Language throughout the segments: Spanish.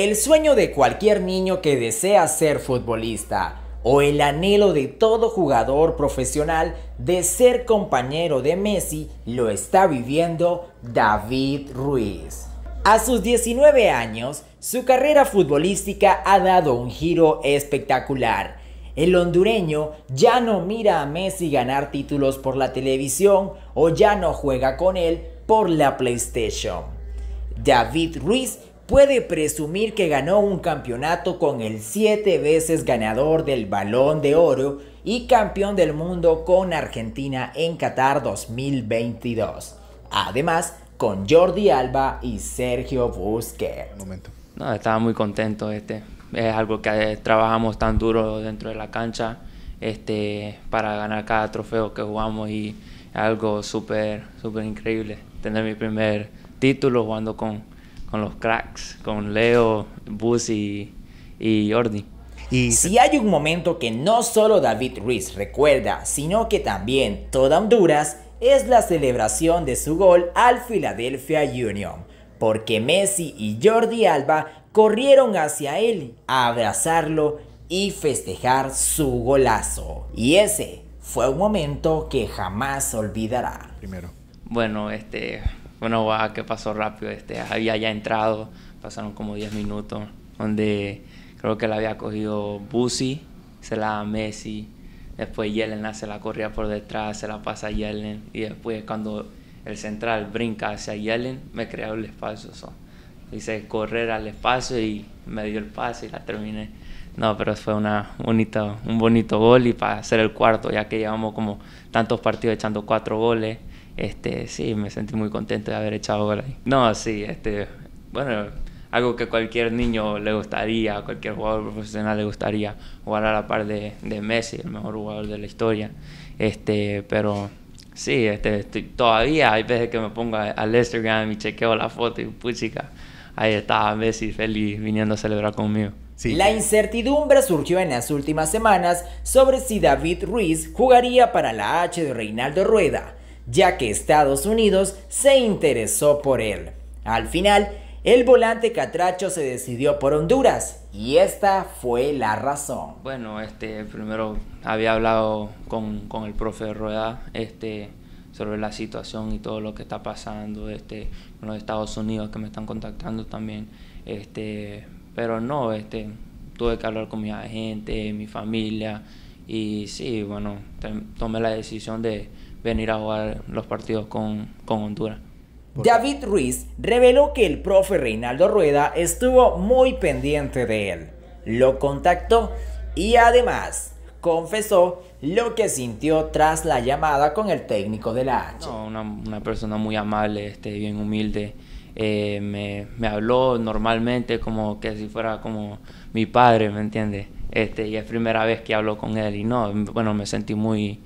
El sueño de cualquier niño que desea ser futbolista o el anhelo de todo jugador profesional de ser compañero de Messi lo está viviendo David Ruiz. A sus 19 años, su carrera futbolística ha dado un giro espectacular. El hondureño ya no mira a Messi ganar títulos por la televisión o ya no juega con él por la PlayStation. David Ruiz puede presumir que ganó un campeonato con el siete veces ganador del Balón de Oro y campeón del mundo con Argentina en Qatar 2022. Además, con Jordi Alba y Sergio Busquets. No, estaba muy contento. Este. Es algo que eh, trabajamos tan duro dentro de la cancha este, para ganar cada trofeo que jugamos y algo súper, súper increíble. Tener mi primer título jugando con con los cracks, con Leo, Busy y, y Jordi. Y si hay un momento que no solo David Ruiz recuerda, sino que también toda Honduras, es la celebración de su gol al Philadelphia Union, porque Messi y Jordi Alba corrieron hacia él a abrazarlo y festejar su golazo. Y ese fue un momento que jamás olvidará. Primero. Bueno, este bueno, que pasó rápido. Este, había ya entrado, pasaron como 10 minutos, donde creo que la había cogido Busi, se la da Messi, después Yellen hace la corría por detrás, se la pasa a Yellen, y después cuando el central brinca hacia Yellen, me creó el espacio. Hice correr al espacio y me dio el pase y la terminé. No, pero fue una bonita, un bonito gol y para hacer el cuarto, ya que llevamos como tantos partidos echando cuatro goles este, sí, me sentí muy contento de haber echado gol ahí. No, sí, este, bueno, algo que cualquier niño le gustaría, cualquier jugador profesional le gustaría jugar a la par de, Messi, el mejor jugador de la historia. Este, pero sí, este, todavía hay veces que me pongo al Instagram y chequeo la foto y puchica, ahí estaba Messi feliz viniendo a celebrar conmigo. Sí. La incertidumbre surgió en las últimas semanas sobre si David Ruiz jugaría para la H de Reinaldo Rueda ya que Estados Unidos se interesó por él. Al final, el volante catracho se decidió por Honduras y esta fue la razón. Bueno, este primero había hablado con, el profe de Rueda este, sobre la situación y todo lo que está pasando este, con los Estados Unidos que me están contactando también. Este, pero no, este, tuve que hablar con mi agente, mi familia y sí, bueno, tomé la decisión de, venir a jugar los partidos con, con Honduras. David Ruiz reveló que el profe Reinaldo Rueda estuvo muy pendiente de él, lo contactó y además confesó lo que sintió tras la llamada con el técnico de la H. una, persona muy amable, este, bien humilde. Eh, me, habló normalmente como que si fuera como mi padre, ¿me entiendes? Este, y es primera vez que hablo con él y no, bueno, me sentí muy,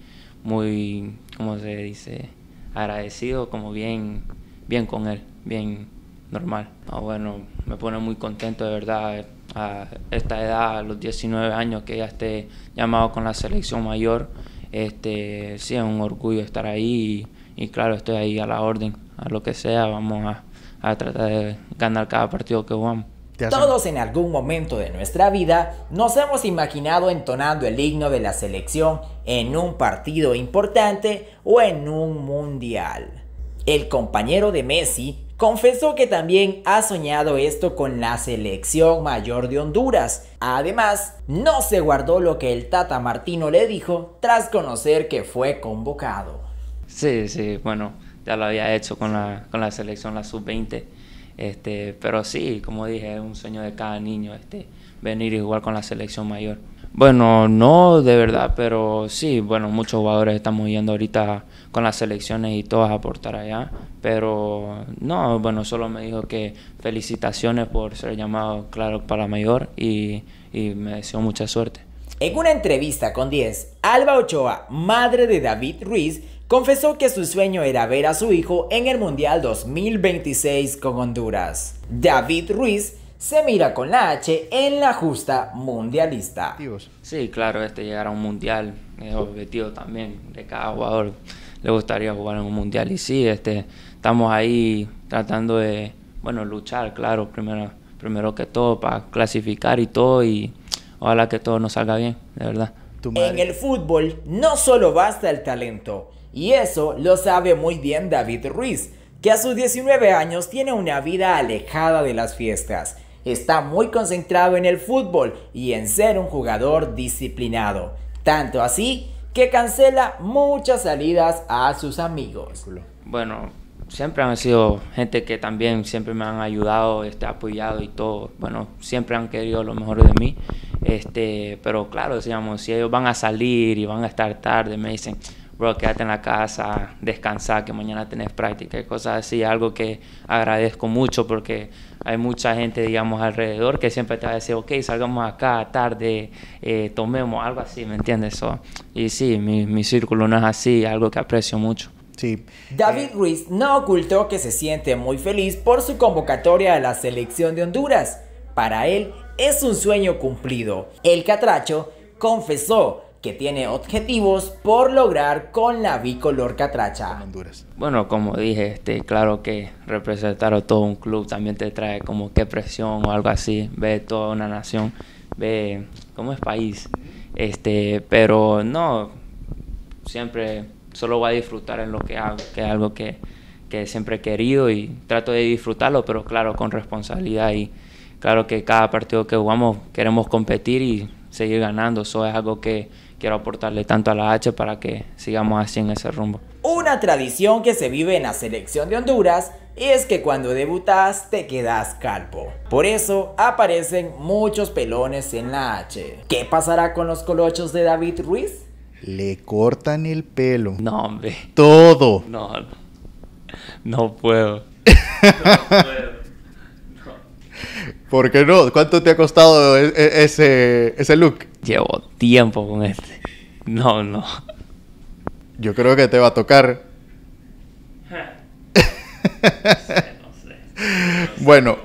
muy como se dice, agradecido, como bien, bien con él, bien normal. Ah, bueno, me pone muy contento de verdad a esta edad, a los 19 años, que ya esté llamado con la selección mayor. Este, sí, es un orgullo estar ahí y, claro, estoy ahí a la orden, a lo que sea, vamos a, a tratar de ganar cada partido que jugamos. Todos en algún momento de nuestra vida nos hemos imaginado entonando el himno de la selección en un partido importante o en un mundial. El compañero de Messi confesó que también ha soñado esto con la selección mayor de Honduras. Además, no se guardó lo que el Tata Martino le dijo tras conocer que fue convocado. Sí, sí, bueno, ya lo había hecho con la, selección, la sub-20 este, pero sí, como dije, es un sueño de cada niño este, venir y jugar con la selección mayor. Bueno, no de verdad, pero sí, bueno, muchos jugadores estamos yendo ahorita con las selecciones y todas a aportar allá. Pero no, bueno, solo me dijo que felicitaciones por ser llamado, claro, para mayor y, y me deseo mucha suerte. En una entrevista con 10, Alba Ochoa, madre de David Ruiz, confesó que su sueño era ver a su hijo en el Mundial 2026 con Honduras. David Ruiz se mira con la H en la justa mundialista. Sí, claro, este llegar a un mundial es objetivo también de cada jugador. Le gustaría jugar en un mundial y sí, este, estamos ahí tratando de, bueno, luchar, claro, primero, primero que todo para clasificar y todo y ojalá que todo nos salga bien, de verdad. En el fútbol no solo basta el talento, y eso lo sabe muy bien David Ruiz, que a sus 19 años tiene una vida alejada de las fiestas. Está muy concentrado en el fútbol y en ser un jugador disciplinado. Tanto así que cancela muchas salidas a sus amigos. Bueno, siempre han sido gente que también siempre me han ayudado, este, apoyado y todo. Bueno, siempre han querido lo mejor de mí. Este, pero claro, decíamos, si ellos van a salir y van a estar tarde, me dicen, bro, quédate en la casa, descansa, que mañana tenés práctica y cosas así. Algo que agradezco mucho porque hay mucha gente, digamos, alrededor que siempre te va a decir, ok, salgamos acá tarde, eh, tomemos algo así, ¿me entiendes? y sí, mi, círculo no es así, algo que aprecio mucho. Sí. David eh, Ruiz no ocultó que se siente muy feliz por su convocatoria a la selección de Honduras. Para él es un sueño cumplido. El catracho confesó que tiene objetivos por lograr con la bicolor catracha. Honduras. Bueno, como dije, este, claro que representar a todo un club también te trae como qué presión o algo así, ve toda una nación, ve cómo es país. Este, pero no, siempre solo voy a disfrutar en lo que hago, que es algo que, que siempre he querido y trato de disfrutarlo, pero claro, con responsabilidad y claro que cada partido que jugamos queremos competir y seguir ganando, eso es algo que quiero aportarle tanto a la H para que sigamos así en ese rumbo. Una tradición que se vive en la selección de Honduras es que cuando debutas te quedas calvo. Por eso aparecen muchos pelones en la H. ¿Qué pasará con los colochos de David Ruiz? Le cortan el pelo. No, hombre. Todo. No, no, puedo. No puedo. ¿Por qué no? ¿Cuánto te ha costado e-, e-, ese, ese look? Llevo tiempo con este. No, no. Yo creo que te va a tocar. Bueno.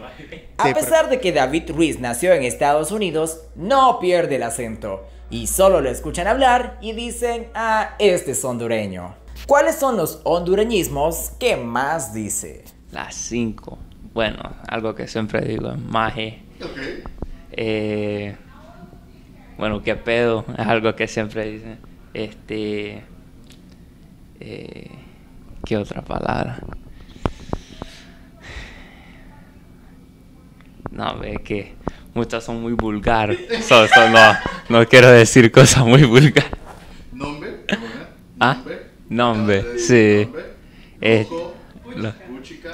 A pesar de que David Ruiz nació en Estados Unidos, no pierde el acento y solo lo escuchan hablar y dicen, ah, este es hondureño. ¿Cuáles son los hondureñismos que más dice? Las cinco bueno, algo que siempre digo, maje. Eh, bueno, qué pedo, es algo que siempre dicen. Este. Eh, ¿Qué otra palabra? No, ve que muchas son muy vulgares. no, no quiero decir cosas muy vulgares. ¿Nombre? ¿Ah? ¿Nombre? Ah, sí. Nombre. Eh,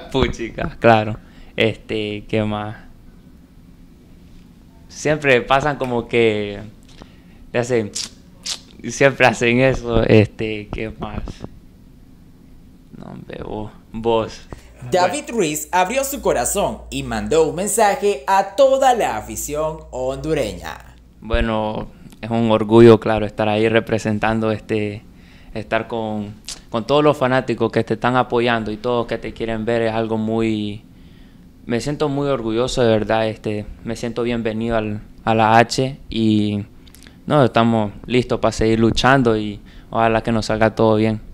Puchica, claro. Este, ¿qué más? Siempre pasan como que le hacen siempre hacen eso, este, ¿qué más? No, veo vos. David Ruiz abrió su corazón y mandó un mensaje a toda la afición hondureña. Bueno, es un orgullo, claro, estar ahí representando este, estar con, con todos los fanáticos que te están apoyando y todos que te quieren ver es algo muy, me siento muy orgulloso, de verdad. Este, me siento bienvenido a la H y no, estamos listos para seguir luchando y ojalá que nos salga todo bien.